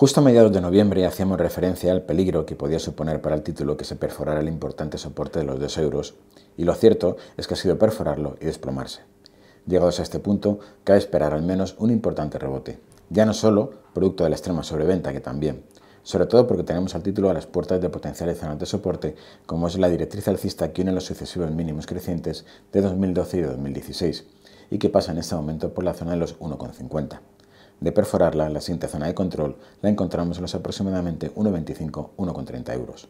Justo a mediados de noviembre hacíamos referencia al peligro que podía suponer para el título que se perforara el importante soporte de los 2 euros, y lo cierto es que ha sido perforarlo y desplomarse. Llegados a este punto, cabe esperar al menos un importante rebote, ya no solo producto de la extrema sobreventa que también, sobre todo porque tenemos al título a las puertas de potenciales zonas de soporte, como es la directriz alcista que une los sucesivos mínimos crecientes de 2012 y 2016, y que pasa en este momento por la zona de los 1,50 de perforarla, en la siguiente zona de control la encontramos en los aproximadamente 1,25-1,30 euros.